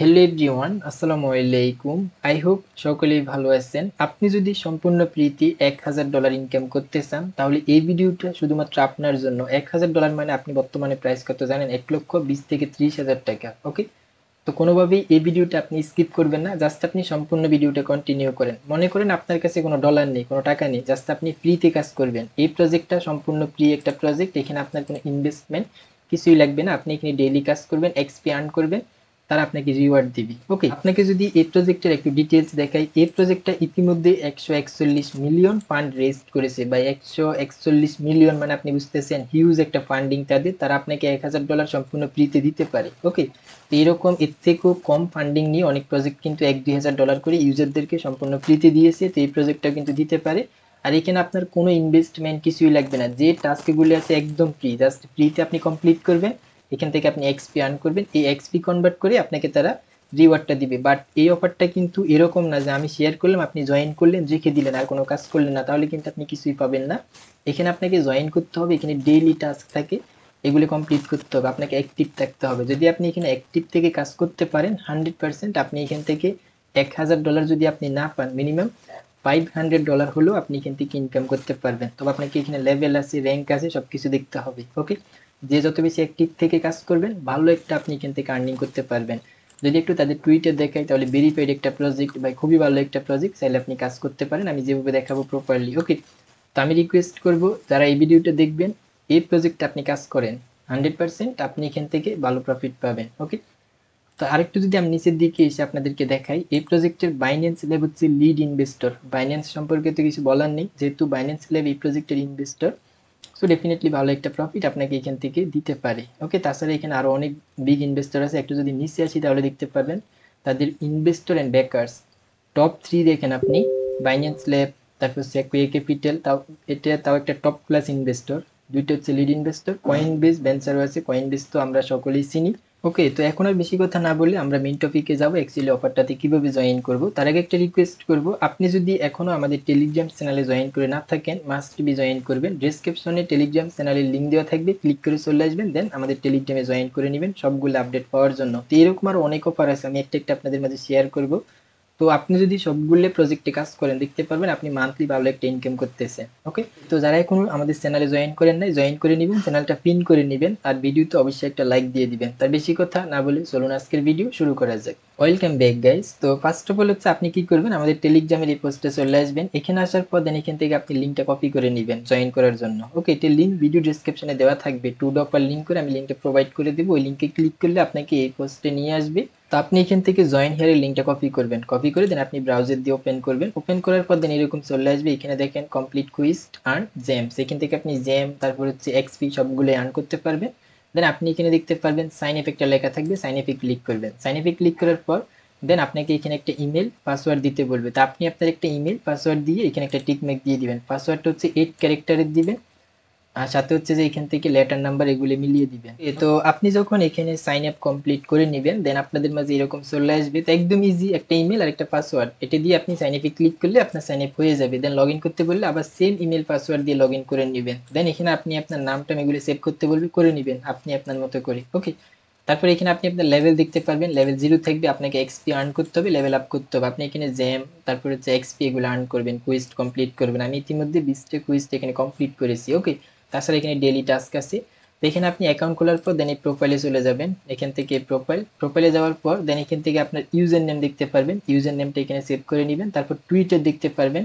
hello everyone আসসালামু আলাইকুম I hope সকলেই ভালো আছেন আপনি যদি সম্পূর্ণ প্রীতি এক হাজার ডলার ইনকাম করতে চান তাহলে এই ভিডিওটা শুধুমাত্র আপনার জন্য এক হাজার ডলার মানে আপনি বর্তমানে প্রাইস কত জানেন এক লক্ষ বিশ থেকে ত্রিশ হাজার টাকা ওকে তো কোনোভাবেই এই ভিডিওটা আপনি স্কিপ করবেন না জাস্ট আপনি সম্পূর্ণ ভিডিওটা কন্টিনিউ করেন মনে করেন আপনার কাছে কোনো ডলার নেই কোনো টাকা নেই জাস্ট আপনি ফ্রিতে কাজ করবেন এই প্রজেক্টটা সম্পূর্ণ ফ্রি একটা প্রজেক্ট এখানে আপনার কোনো ইনভেস্টমেন্ট কিছুই লাগবে না আপনি এখানে ডেইলি কাজ করবেন এক্সপি আর্ন করবেন তারা আপনাকে রিওয়ার্ড দিবি ওকে আপনাকে যদি এই প্রজেক্টের একটু ডিটেলস দেখাই এই প্রজেক্টটা ইতিমধ্যে একশো একচল্লিশ মিলিয়ন ফান্ড রেজ করেছে বা একশো একচল্লিশ মিলিয়ন মানে আপনি বুঝতেছেন হিউজ একটা ফান্ডিং তাদের তারা আপনাকে এক হাজার ডলার সম্পূর্ণ ফ্রিতে দিতে পারে ওকে তো এরকম এর থেকেও কম ফান্ডিং নিয়ে অনেক প্রজেক্ট কিন্তু এক দুই হাজার ডলার করে ইউজারদেরকে সম্পূর্ণ ফ্রিতে দিয়েছে তো এই প্রজেক্টটা কিন্তু দিতে পারে আর এখানে আপনার কোনো ইনভেস্টমেন্ট কিছুই লাগবে না যে টাস্কগুলি আছে একদম ফ্রি জাস্ট ফ্রিতে আপনি কমপ্লিট করবেন এখান থেকে আপনি এক্সপি আর্ন করবেন এই এক্সপি কনভার্ট করে আপনাকে তারা রিওয়ার্ডটা দিবে বাট এই অফারটা কিন্তু এরকম না যে আমি শেয়ার করলাম আপনি জয়েন করলেন রেখে দিলেন আর কোনো কাজ করলেন না তাহলে কিন্তু আপনি কিছুই পাবেন না এখানে আপনাকে জয়েন করতে হবে এখানে ডেইলি টাস্ক থাকে এগুলি কমপ্লিট করতে হবে আপনাকে অ্যাক্টিভ থাকতে হবে যদি আপনি এখানে অ্যাক্টিভ থেকে কাজ করতে পারেন হান্ড্রেড পারসেন্ট আপনি এখান থেকে এক হাজার ডলার যদি আপনি না পান মিনিমাম ফাইভ হান্ড্রেড ডলার হলেও আপনি এখান থেকে ইনকাম করতে পারবেন তবে আপনাকে এখানে লেভেল আছে র্যাঙ্ক আছে সব কিছু দেখতে হবে ওকে যে যত বেশি অ্যাক্টিভ থেকে কাজ করবেন ভালো একটা আপনি এখান থেকে আর্নিং করতে পারবেন যদি একটু তাদের টুইটে দেখাই তাহলে ভেরিফাইড একটা প্রজেক্ট বা খুবই ভালো একটা প্রজেক্ট চাইলে আপনি কাজ করতে পারেন আমি যেভাবে দেখাবো প্রপারলি ওকে তো আমি রিকোয়েস্ট করব যারা এই ভিডিওটা দেখবেন এই প্রজেক্টটা আপনি কাজ করেন হান্ড্রেড পারসেন্ট আপনি এখান থেকে ভালো প্রফিট পাবেন ওকে তো আরেকটু যদি আমি নিচের দিকে এসে আপনাদেরকে দেখাই এই প্রজেক্টের বাইন্যান্স ল্যাব হচ্ছে লিড ইনভেস্টর বাইন্যান্স সম্পর্কে তো কিছু বলার নেই যেহেতু বাইন্যান্স ল্যাব এই প্রজেক্টের ইনভেস্টর সো ডেফিনেটলি ভালো একটা প্রফিট আপনাকে এখান থেকে দিতে পারে ওকে তাছাড়া এখানে আরও অনেক বিগ ইনভেস্টর আছে একটু যদি নিচে আসি তাহলে দেখতে পাবেন তাদের investor and backers top three দেখেন আপনি বাইন্যান্স ল্যাব তারপর হচ্ছে কুয়ে ক্যাপিটাল তাও এটা তাও একটা টপ ক্লাস ইনভেস্টর দুইটা হচ্ছে লিড ইনভেস্টর কয়েন বেস ভেঞ্চারও আছে কয়েন বেস তো আমরা সকলেই চিনি ওকে তো এখন আর বেশি কথা না বলে আমরা মেন টপিকে যাবো অ্যাকচুয়ালি অফারটাতে কীভাবে জয়েন করবো তার আগে একটা রিকোয়েস্ট করবো আপনি যদি এখনও আমাদের টেলিগ্রাম চ্যানেলে জয়েন করে না থাকেন মাস্ট বি জয়েন করবেন ডিসক্রিপশনে টেলিগ্রাম চ্যানেলের লিঙ্ক দেওয়া থাকবে ক্লিক করে চলে আসবেন দেন আমাদের টেলিগ্রামে জয়েন করে নেবেন সবগুলো আপডেট পাওয়ার জন্য তো এরকম আর অনেক অফার আছে আমি একটা একটা আপনাদের মাঝে শেয়ার করবো তো আপনি যদি সবগুলো প্রজেক্টে কাজ করেন দেখতে পারবেন আপনি মান্থলি ভালো একটা ইনকাম করতেছেন ওকে তো যারা এখন আমাদের চ্যানেলে জয়েন করেন নাই জয়েন করে নেবেন চ্যানেলটা পিন করে নেবেন আর ভিডিওতে অবশ্যই একটা লাইক দিয়ে দিবেন তার বেশি কথা না বলে চলুন আজকের ভিডিও শুরু করা যাক ওয়েলকাম ব্যাক গাইজ তো ফার্স্ট অফ অল হচ্ছে আপনি কি করবেন আমাদের টেলিগ্রামের এই পোস্টে চলে আসবেন এখানে আসার পর দেন এখান থেকে আপনি লিঙ্কটা কপি করে নেবেন জয়েন করার জন্য ওকে এটি লিঙ্ক ভিডিও ডিসক্রিপশনে দেওয়া থাকবে টু ডপার লিঙ্ক করে আমি লিঙ্কটা প্রোভাইড করে দেবো ওই লিঙ্কে ক্লিক করলে আপনাকে এই পোস্টে নিয়ে আসবে তো আপনি এখান থেকে জয়েন হিয়ারের লিঙ্কটা কপি করবেন কপি করে দেন আপনি ব্রাউজার দিয়ে ওপেন করবেন ওপেন করার পর দেন এরকম চলে আসবে এখানে দেখেন কমপ্লিট কুইজ আর জেমস এখান থেকে আপনি জেম তারপর হচ্ছে এক্সপি সবগুলো আর্ন করতে পারবেন দেন আপনি এখানে দেখতে পারবেন সাইন এপ একটা লেখা থাকবে সাইন এপে ক্লিক করবেন সাইন এপে ক্লিক করার পর দেন আপনাকে এখানে একটা ইমেল পাসওয়ার্ড দিতে বলবে তো আপনি আপনার একটা ইমেল পাসওয়ার্ড দিয়ে এখানে একটা টিকমেক দিয়ে দিবেন পাসওয়ার্ডটা হচ্ছে এইট ক্যারেক্টারের দিবেন আর সাথে হচ্ছে যে এখান থেকে লেটার নাম্বার এগুলি মিলিয়ে দিবেন তো আপনি যখন এখানে সাইন আপ কমপ্লিট করে নেবেন দেন আপনাদের মাঝে এরকম চলে আসবে তো একদম ইজি একটা ইমেল আর একটা পাসওয়ার্ড এটা দিয়ে আপনি সাইন আপে ক্লিক করলে আপনার সাইন আপ হয়ে যাবে দেন লগ করতে বললে আবার সেম ইমেল পাসওয়ার্ড দিয়ে লগ করে নেবেন দেন এখানে আপনি আপনার নামটা এগুলি সেভ করতে বলবে করে নেবেন আপনি আপনার মতো করে ওকে তারপরে এখানে আপনি আপনার লেভেল দেখতে পারবেন লেভেল জিরো থাকবে আপনাকে এক্সপি আর্ন করতে হবে লেভেল আপ করতে হবে আপনি এখানে জ্যাম তারপরে হচ্ছে এক্সপি এগুলো আর্ন করবেন কুইস্ট কমপ্লিট করবেন আমি ইতিমধ্যে বিশটা কুইস্ট এখানে কমপ্লিট করেছি ওকে তাছাড়া এখানে ডেলি টাস্ক আছে এখানে আপনি অ্যাকাউন্ট খোলার পর দেন এই প্রোফাইলে চলে যাবেন এখান থেকে প্রোফাইল প্রোফাইলে যাওয়ার পর দেন এখান থেকে আপনার ইউজার নেম দেখতে পারবেন ইউজার নেমটা এখানে সেভ করে নেবেন তারপর টুইটার দেখতে পারবেন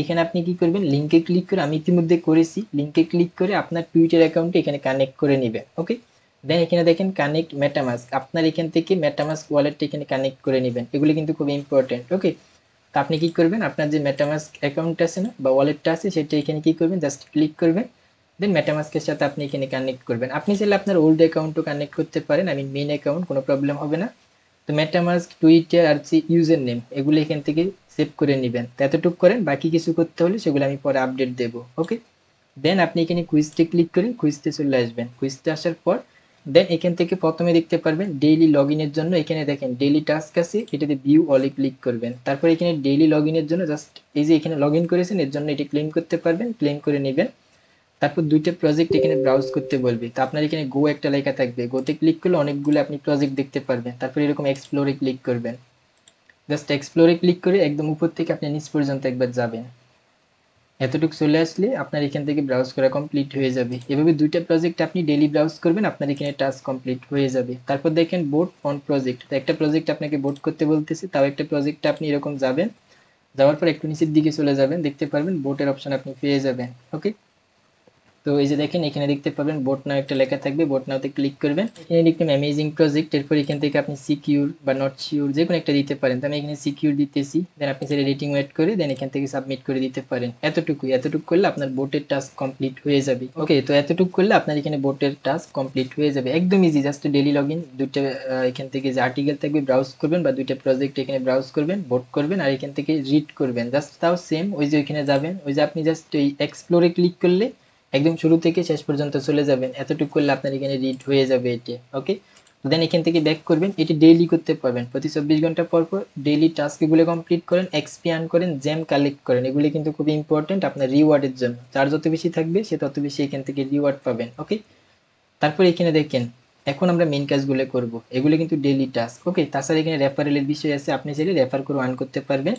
এখানে আপনি কি করবেন লিঙ্কে ক্লিক করে আমি ইতিমধ্যে করেছি লিঙ্কে ক্লিক করে আপনার টুইটার অ্যাকাউন্টে এখানে কানেক্ট করে নেবেন ওকে দেন এখানে দেখেন কানেক্ট মেটামাস্ক আপনার এখান থেকে মেটামাস্ক ওয়ালেটটা এখানে কানেক্ট করে নেবেন এগুলো কিন্তু খুব ইম্পর্টেন্ট ওকে তা আপনি কি করবেন আপনার যে মেটামাস্ক অ্যাকাউন্ট আছে না বা ওয়ালেটটা আছে সেটা এখানে কি করবেন জাস্ট ক্লিক করবেন দেন মেটামাস্কের সাথে আপনি এখানে কানেক্ট করবেন আপনি চাইলে আপনার ওল্ড অ্যাকাউন্টও কানেক্ট করতে পারেন আমি মেন অ্যাকাউন্ট কোনো প্রবলেম হবে না তো মেটামাস্ক টুইটার আর সি ইউজার নেম এগুলো এখান থেকে সেভ করে নেবেন তো এতটুকু করেন বাকি কিছু করতে হলে সেগুলো আমি পরে আপডেট দেব ওকে দেন আপনি এখানে কুইজটে ক্লিক করেন কুইজতে চলে আসবেন কুইজতে আসার পর দেন এখান থেকে প্রথমে দেখতে পারবেন ডেইলি লগ ইনের জন্য এখানে দেখেন ডেইলি টাস্ক আছে এটাতে ভিউ অলে ক্লিক করবেন তারপর এখানে ডেইলি লগ ইনের জন্য জাস্ট এই যে এখানে লগ ইন করেছেন এর জন্য এটি ক্লেম করতে পারবেন ক্লেম করে নেবেন তারপর দুইটা প্রজেক্ট এখানে ব্রাউজ করতে বলবে তো আপনার এখানে গো একটা লেখা থাকবে গোতে ক্লিক করলে অনেকগুলো আপনি প্রজেক্ট দেখতে পারবেন তারপর এরকম এক্সপ্লোরে ক্লিক করবেন জাস্ট এক্সপ্লোরে ক্লিক করে একদম উপর থেকে আপনি নিচ পর্যন্ত একবার যাবেন এতটুকু চলে আসলে আপনার এখান থেকে ব্রাউজ করা কমপ্লিট হয়ে যাবে এভাবে দুইটা প্রজেক্ট আপনি ডেলি ব্রাউজ করবেন আপনার এখানে টাস্ক কমপ্লিট হয়ে যাবে তারপর দেখেন বোর্ড অন প্রজেক্ট তো একটা প্রজেক্ট আপনাকে বোর্ড করতে বলতেছে তাও একটা প্রজেক্ট আপনি এরকম যাবেন যাওয়ার পর একটু নিচের দিকে চলে যাবেন দেখতে পারবেন বোটের অপশন আপনি পেয়ে যাবেন ওকে তো এই যে দেখেন এখানে দেখতে পাবেন বোট নাও একটা লেখা থাকবে বোট নাওতে ক্লিক করবেন এখানে লিখলাম অ্যামেজিং প্রজেক্ট এরপর এখান থেকে আপনি সিকিউর বা নট সিউর যে কোনো একটা দিতে পারেন তো আমি এখানে সিকিউর দিতেছি দেন আপনি সেটা রেটিং ওয়েট করে দেন এখান থেকে সাবমিট করে দিতে পারেন এতটুকু এতটুকু করলে আপনার বোটের টাস্ক কমপ্লিট হয়ে যাবে ওকে তো এতটুকু করলে আপনার এখানে বোটের টাস্ক কমপ্লিট হয়ে যাবে একদম easy just daily log in দুইটা এখান থেকে যে আর্টিকেল থাকবে ব্রাউজ করবেন বা দুইটা প্রজেক্ট এখানে ব্রাউজ করবেন বোট করবেন আর এখান থেকে রিড করবেন জাস্ট তাও সেম ওই যে ওইখানে যাবেন ওই যে আপনি জাস্ট এই এক্সপ্লোরে ক্লিক করলে একদম শুরু থেকে শেষ পর্যন্ত চলে যাবেন এতটুকু করলে আপনার এখানে রিড হয়ে যাবে এটি ওকে দেন এখান থেকে ব্যাক করবেন এটি ডেইলি করতে পারবেন প্রতি চব্বিশ ঘন্টা পর পর ডেইলি টাস্ক এগুলো কমপ্লিট করেন এক্সপি আর্ন করেন জ্যাম কালেক্ট করেন এগুলি কিন্তু খুবই ইম্পর্টেন্ট আপনার রিওয়ার্ডের জন্য যার যত বেশি থাকবে সে তত বেশি এখান থেকে রিওয়ার্ড পাবেন ওকে তারপর এখানে দেখেন এখন আমরা মেন কাজগুলো করব এগুলো কিন্তু ডেইলি টাস্ক ওকে তাছাড়া এখানে রেফারেলের বিষয় আছে আপনি চাইলে রেফার করে আর্ন করতে পারবেন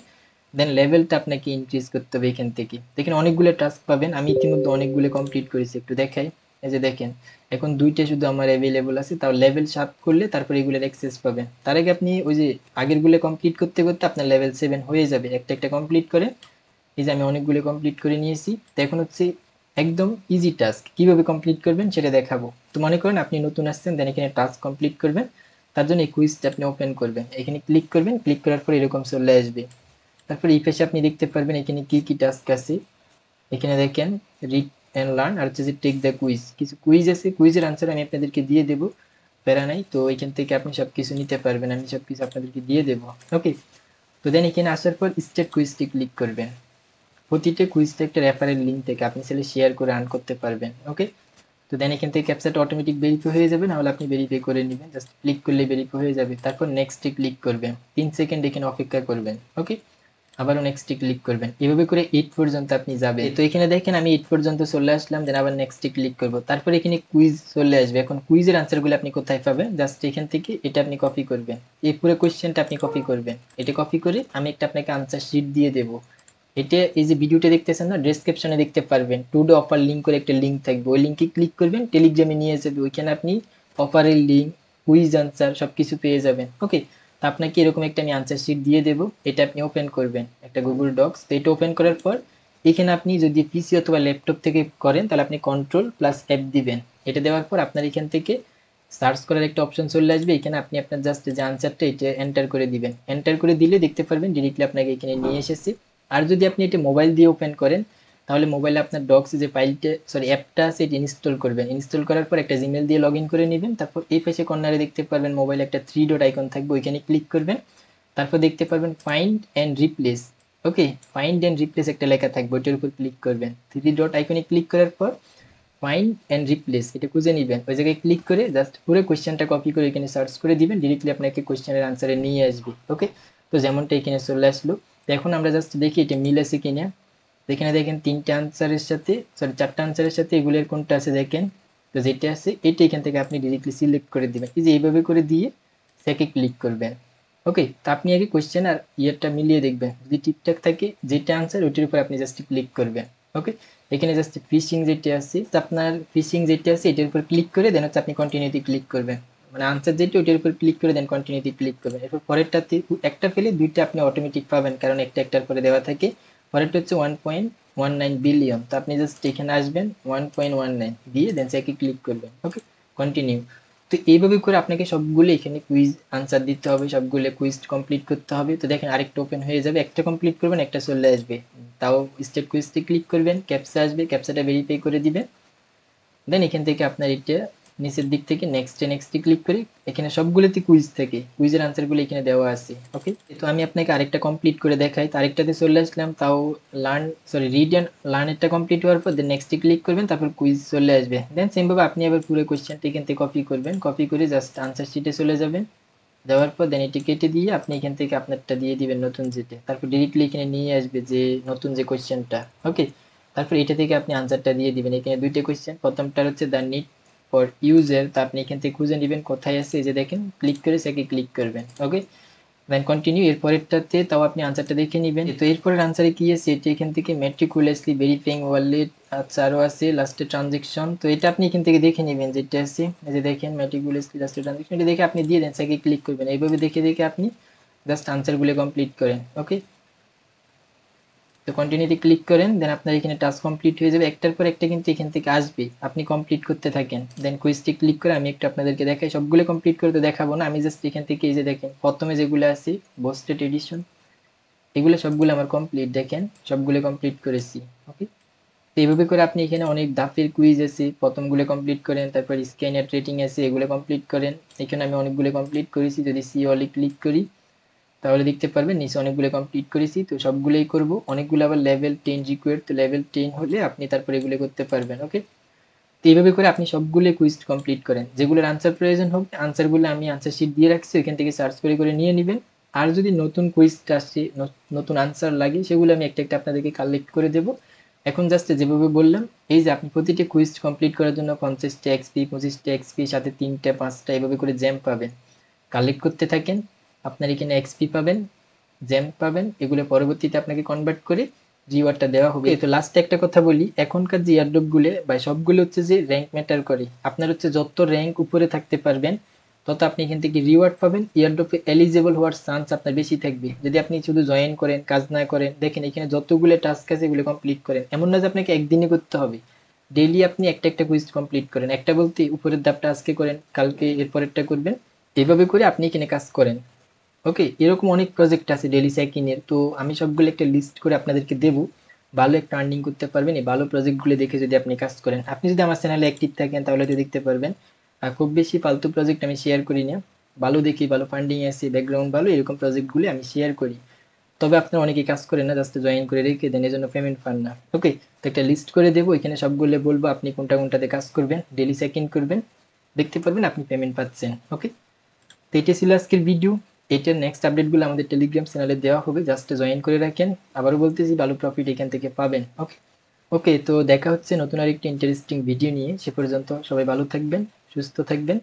দেন লেভেলটা আপনাকে ইনক্রিজ করতে হবে এখান থেকে দেখেন অনেকগুলো টাস্ক পাবেন আমি ইতিমধ্যে অনেকগুলো কমপ্লিট করেছি একটু দেখাই এই যে দেখেন এখন দুইটা শুধু আমার অ্যাভেলেবল আছে তাও লেভেল সাপ করলে তারপর এগুলোর অ্যাক্সেস পাবেন তার আগে আপনি ওই যে আগেরগুলো কমপ্লিট করতে করতে আপনার লেভেল সেভেন হয়ে যাবে একটা একটা কমপ্লিট করে এই যে আমি অনেকগুলো কমপ্লিট করে নিয়েছি তো এখন হচ্ছে একদম ইজি টাস্ক কিভাবে কমপ্লিট করবেন সেটা দেখাবো তো মনে করেন আপনি নতুন আসছেন দেন এখানে টাস্ক কমপ্লিট করবেন তার জন্য এই কুইজটা আপনি ওপেন করবেন এখানে ক্লিক করবেন ক্লিক করার পর এরকম চলে আসবে তারপর এই আপনি দেখতে পারবেন এখানে কি কি টাস্ক আছে এখানে দেখেন রিড অ্যান্ড লার্ন আর হচ্ছে যে টেক দ্য কুইজ কিছু কুইজ আছে কুইজের আনসার আমি আপনাদেরকে দিয়ে দেবো প্যারা নাই তো এখান থেকে আপনি সব কিছু নিতে পারবেন আমি সব কিছু আপনাদেরকে দিয়ে দেবো ওকে তো দেন এখানে আসার পর স্টেট কুইজটি ক্লিক করবেন প্রতিটা কুইজটা একটা রেফারের লিঙ্ক থেকে আপনি সেটা শেয়ার করে আর্ন করতে পারবেন ওকে তো দেন এখান থেকে ক্যাপসাটা অটোমেটিক ভেরিফাই হয়ে যাবে নাহলে আপনি ভেরিফাই করে নেবেন জাস্ট ক্লিক করলে ভেরিফাই হয়ে যাবে তারপর নেক্সটে ক্লিক করবেন তিন সেকেন্ড এখানে অপেক্ষা করবেন ওকে আবারও নেক্সট ক্লিক করবেন এভাবে করে এইট পর্যন্ত আপনি যাবে তো এখানে দেখেন আমি এইট পর্যন্ত চলে আসলাম দেন আবার নেক্সট ক্লিক করব তারপরে এখানে কুইজ চলে আসবে এখন কুইজের আনসারগুলো আপনি কোথায় পাবেন জাস্ট এখান থেকে এটা আপনি কপি করবেন এই পুরো কোয়েশ্চেনটা আপনি কপি করবেন এটা কপি করে আমি একটা আপনাকে আনসার শিট দিয়ে দেবো এটা এই যে ভিডিওটা দেখতেছেন না ডেসক্রিপশনে দেখতে পারবেন টু ডে অফার লিঙ্ক করে একটা লিঙ্ক থাকবে ওই লিঙ্কে ক্লিক করবেন টেলিগ্রামে নিয়ে যাবে ওইখানে আপনি অফারের লিঙ্ক কুইজ আনসার সব কিছু পেয়ে যাবেন ওকে আপনাকে এরকম একটা আমি আনসার শিট দিয়ে দেবো এটা আপনি ওপেন করবেন একটা গুগল ডক্স তো এটা ওপেন করার পর এখানে আপনি যদি পিসি অথবা ল্যাপটপ থেকে করেন তাহলে আপনি কন্ট্রোল প্লাস অ্যাপ দিবেন এটা দেওয়ার পর আপনার এখান থেকে সার্চ করার একটা অপশন চলে আসবে এখানে আপনি আপনার জাস্ট যে আনসারটা এটা এন্টার করে দিবেন এন্টার করে দিলে দেখতে পারবেন ডিরেক্টলি আপনাকে এখানে নিয়ে এসেছি আর যদি আপনি এটা মোবাইল দিয়ে ওপেন করেন তাহলে মোবাইলে আপনার ডক্স যে ফাইলটা সরি অ্যাপটা আছে ইনস্টল করবেন ইনস্টল করার পর একটা জিমেল দিয়ে লগ করে নেবেন তারপর এই পাশে কর্নারে দেখতে পারবেন মোবাইলে একটা থ্রি ডট আইকন থাকবে ওইখানে ক্লিক করবেন তারপর দেখতে পারবেন find and replace okay find and replace একটা লেখা থাকবে ওইটার উপর ক্লিক করবেন থ্রি ডট আইকনে ক্লিক করার পর ফাইন্ড অ্যান্ড রিপ্লেস এটা খুঁজে নেবেন ওই জায়গায় ক্লিক করে জাস্ট পুরো কোয়েশ্চেনটা কপি করে এখানে সার্চ করে দিবেন ডিরেক্টলি আপনাকে কোয়েশ্চেনের আনসারে নিয়ে আসবে ওকে তো যেমনটা এখানে চলে আসলো এখন আমরা জাস্ট দেখি এটা মিল আছে কিনা এখানে দেখেন তিনটে আনসারের সাথে সরি চারটে আনসারের সাথে এগুলোর কোনটা আছে দেখেন তো যেটা আছে এটা এখান থেকে আপনি ডিরেক্টলি সিলেক্ট করে দেবেন এই যে এইভাবে করে দিয়ে সেকে ক্লিক করবেন ওকে তো আপনি আগে কোয়েশ্চেন আর ইয়ারটা মিলিয়ে দেখবেন যদি ঠিকঠাক থাকে যেটা আনসার ওইটির উপর আপনি জাস্ট ক্লিক করবেন ওকে এখানে জাস্ট ফিশিং যেটা আছে আপনার ফিশিং যেটা আছে এটার উপর ক্লিক করে দেন হচ্ছে আপনি কন্টিনিউতে ক্লিক করবেন মানে আনসার যেটি ওইটার উপর ক্লিক করে দেন কন্টিনিউতে ক্লিক করবেন এরপর পরেরটাতে একটা ফেলে দুইটা আপনি অটোমেটিক পাবেন কারণ একটা একটার পরে দেওয়া থাকে পরেরটা হচ্ছে one point one nine billion তো আপনি জাস্ট এখানে আসবেন ওয়ান পয়েন্ট ওয়ান নাইন দিয়ে দেন চেকে ক্লিক করবেন ওকে কন্টিনিউ তো এইভাবে করে আপনাকে সবগুলো এখানে কুইজ আনসার দিতে হবে সবগুলো কুইজ কমপ্লিট করতে হবে তো দেখেন আরেকটা ওপেন হয়ে যাবে একটা কমপ্লিট করবেন একটা চলে আসবে তাও স্টেট কুইজটি ক্লিক করবেন ক্যাপসা আসবে ক্যাপসাটা ভেরিফাই করে দিবেন দেন এখান থেকে আপনার এটা নিচের দিক থেকে নেক্সটে নেক্সটে ক্লিক করে এখানে সবগুলোতে কুইজ থেকে কুইজের আনসারগুলো এখানে দেওয়া আছে ওকে তো আমি আপনাকে আরেকটা কমপ্লিট করে দেখাই তো আরেকটাতে চলে আসলাম তাও লার্ন সরি রিড অ্যান্ড লার্নেরটা কমপ্লিট হওয়ার পর দেন নেক্সটে ক্লিক করবেন তারপর কুইজ চলে আসবে দেন সেমভাবে আপনি আবার পুরো কোয়েশ্চেনটা এখান থেকে কপি করবেন কপি করে জাস্ট আনসার শিটে চলে যাবেন দেওয়ার পর দেন এটি কেটে দিয়ে আপনি এখান থেকে আপনারটা দিয়ে দিবেন নতুন যেটা তারপর ডিরেক্টলি এখানে নিয়ে আসবে যে নতুন যে কোয়েশ্চেনটা ওকে তারপর এটা থেকে আপনি আনসারটা দিয়ে দিবেন এখানে দুইটা কোয়েশ্চেন প্রথমটা হচ্ছে দ্য নিট ফর ইউজার তা আপনি এখান থেকে খুঁজে নেবেন কোথায় আছে এই যে দেখেন ক্লিক করে সেকে ক্লিক করবেন ওকে দেন কন্টিনিউ এরপরেরটাতে তাও আপনি আনসারটা দেখে নেবেন তো এরপরের আনসারে কি আছে এটি এখান থেকে ম্যাট্রিকুলেসলি ভেরিফাইং ওয়ালেট আচ্ছা আরও আছে লাস্টের ট্রানজেকশন তো এটা আপনি এখান থেকে দেখে নেবেন যেটা আছে এই যে দেখেন ম্যাট্রিকুলেসলি লাস্টের ট্রানজেকশন এটা দেখে আপনি দিয়ে দেন সেকে ক্লিক করবেন এইভাবে দেখে দেখে আপনি জাস্ট আনসারগুলো কমপ্লিট করেন ওকে তো কন্টিনিউতে ক্লিক করেন দেন আপনার এখানে টাস্ক কমপ্লিট হয়ে যাবে একটার পর একটা কিন্তু এখান থেকে আসবে আপনি কমপ্লিট করতে থাকেন দেন কুইজটি ক্লিক করে আমি একটু আপনাদেরকে দেখাই সবগুলো কমপ্লিট করে তো দেখাবো না আমি জাস্ট এখান থেকে এই যে দেখেন প্রথমে যেগুলো আছে বোস্টেড এডিশন এগুলো সবগুলো আমার কমপ্লিট দেখেন সবগুলো কমপ্লিট করেছি ওকে তো এইভাবে করে আপনি এখানে অনেক ধাপের কুইজ আছে প্রথমগুলো কমপ্লিট করেন তারপর স্ক্যানের ট্রেটিং আছে এগুলো কমপ্লিট করেন এখানে আমি অনেকগুলো কমপ্লিট করেছি যদি সি অলে ক্লিক করি তাহলে দেখতে পারবেন নিচে অনেকগুলো কমপ্লিট করেছি তো সবগুলোই করব অনেকগুলো আবার লেভেল টেন রিকোয়ার তো লেভেল টেন হলে আপনি তারপরে এগুলো করতে পারবেন ওকে তো এইভাবে করে আপনি সবগুলো কুইজ কমপ্লিট করেন যেগুলোর আনসার প্রয়োজন হোক আনসারগুলো আমি আনসার শিট দিয়ে রাখছি ওইখান থেকে সার্চ করে করে নিয়ে নেবেন আর যদি নতুন কুইজটা আসছে নতুন আনসার লাগে সেগুলো আমি একটা একটা আপনাদেরকে কালেক্ট করে দেবো এখন জাস্ট যেভাবে বললাম এই যে আপনি প্রতিটি কুইজ কমপ্লিট করার জন্য পঞ্চাশটা এক্সপি পঁচিশটা এক্সপি সাথে তিনটা পাঁচটা এভাবে করে জ্যাম পাবেন কালেক্ট করতে থাকেন আপনার এখানে এক্সপি পাবেন জেম পাবেন এগুলো পরবর্তীতে আপনাকে কনভার্ট করে রিওয়ার্ডটা দেওয়া হবে তো লাস্টে একটা কথা বলি এখনকার যে এয়ারড্রপগুলো বা সবগুলো হচ্ছে যে র্যাঙ্ক ম্যাটার করে আপনার হচ্ছে যত র্যাঙ্ক উপরে থাকতে পারবেন তত আপনি এখান থেকে রিওয়ার্ড পাবেন এয়ারড্রপে এলিজেবল হওয়ার চান্স আপনার বেশি থাকবে যদি আপনি শুধু জয়েন করেন কাজ না করেন দেখেন এখানে যতগুলো টাস্ক আছে এগুলো কমপ্লিট করেন এমন না যে আপনাকে একদিনে করতে হবে ডেইলি আপনি একটা একটা কুইজ কমপ্লিট করেন একটা বলতে উপরের ধাপটা আজকে করেন কালকে এরপরেরটা করবেন এভাবে করে আপনি এখানে কাজ করেন ওকে এরকম অনেক প্রজেক্ট আছে ডেলি সাইকিনের তো আমি সবগুলো একটা লিস্ট করে আপনাদেরকে দেবো ভালো একটা আর্নিং করতে পারবেন এই ভালো প্রজেক্টগুলো দেখে যদি আপনি কাজ করেন আপনি যদি আমার চ্যানেলে অ্যাক্টিভ থাকেন তাহলে তো দেখতে পারবেন খুব বেশি ফালতু প্রজেক্ট আমি শেয়ার করি না ভালো দেখি ভালো ফান্ডিং আছে ব্যাকগ্রাউন্ড ভালো এরকম প্রজেক্টগুলি আমি শেয়ার করি তবে আপনারা অনেকে কাজ করেন না জাস্ট জয়েন করে রেখে দেন এই জন্য পেমেন্ট পান না ওকে তো একটা লিস্ট করে দেবো এখানে সবগুলো বলবো আপনি কোনটা কোনটাতে কাজ করবেন ডেলি সেকেন্ড করবেন দেখতে পারবেন আপনি পেমেন্ট পাচ্ছেন ওকে তো এটা ছিল আজকের ভিডিও এটার নেক্সট আপডেটগুলো আমাদের টেলিগ্রাম চ্যানেলে দেওয়া হবে জাস্ট জয়েন করে রাখেন আবারও বলতেছি ভালো প্রফিট এখান থেকে পাবেন ওকে ওকে তো দেখা হচ্ছে নতুন আরেকটি ইন্টারেস্টিং ভিডিও নিয়ে সে পর্যন্ত সবাই ভালো থাকবেন সুস্থ থাকবেন